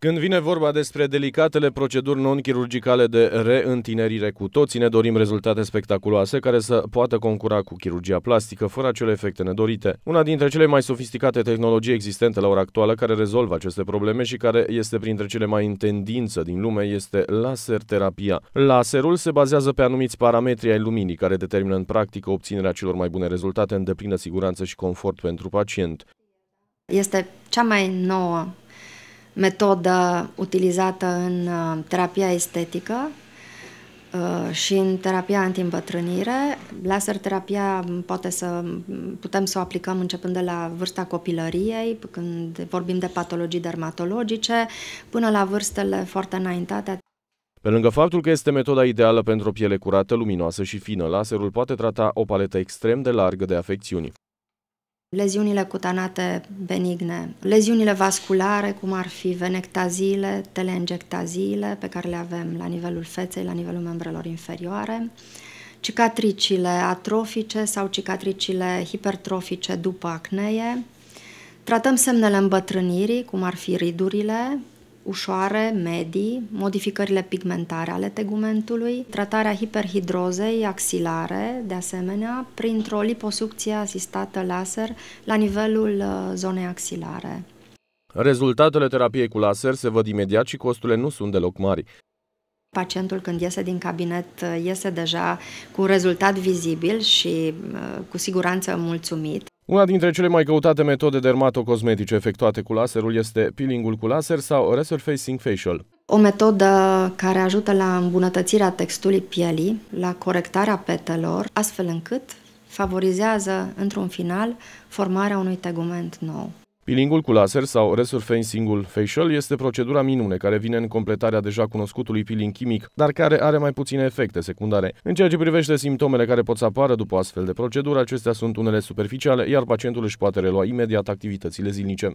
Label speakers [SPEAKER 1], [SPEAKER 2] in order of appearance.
[SPEAKER 1] Când vine vorba despre delicatele proceduri non-chirurgicale de reîntinerire cu toții, ne dorim rezultate spectaculoase care să poată concura cu chirurgia plastică fără acele efecte nedorite. Una dintre cele mai sofisticate tehnologii existente la ora actuală care rezolvă aceste probleme și care este printre cele mai în tendință din lume este laser terapia. Laserul se bazează pe anumiți parametri ai luminii care determină în practică obținerea celor mai bune rezultate în deplină siguranță și confort pentru pacient.
[SPEAKER 2] Este cea mai nouă metodă utilizată în uh, terapia estetică uh, și în terapia antiîmbătrânire. Laser terapia poate să putem să o aplicăm începând de la vârsta copilăriei, când vorbim de patologii dermatologice, până la vârstele foarte înaintate.
[SPEAKER 1] Pe lângă faptul că este metoda ideală pentru o piele curată, luminoasă și fină, laserul poate trata o paletă extrem de largă de afecțiuni
[SPEAKER 2] leziunile cutanate benigne, leziunile vasculare, cum ar fi venectaziile, teleengectaziile, pe care le avem la nivelul feței, la nivelul membrelor inferioare, cicatricile atrofice sau cicatricile hipertrofice după acneie, tratăm semnele îmbătrânirii, cum ar fi ridurile, ușoare, medii, modificările pigmentare ale tegumentului, tratarea hiperhidrozei axilare, de asemenea, printr-o liposucție asistată laser la nivelul uh, zonei axilare.
[SPEAKER 1] Rezultatele terapiei cu laser se văd imediat și costurile nu sunt deloc mari
[SPEAKER 2] pacientul când iese din cabinet uh, iese deja cu rezultat vizibil și uh, cu siguranță mulțumit.
[SPEAKER 1] Una dintre cele mai căutate metode dermatocosmetice efectuate cu laserul este peelingul cu laser sau resurfacing facial.
[SPEAKER 2] O metodă care ajută la îmbunătățirea texturii pielii, la corectarea petelor, astfel încât favorizează, într-un final, formarea unui tegument nou.
[SPEAKER 1] Peelingul cu laser sau resurfacing facial este procedura minune care vine în completarea deja cunoscutului peeling chimic, dar care are mai puține efecte secundare. În ceea ce privește simptomele care pot să apară după astfel de procedură, acestea sunt unele superficiale, iar pacientul își poate relua imediat activitățile zilnice.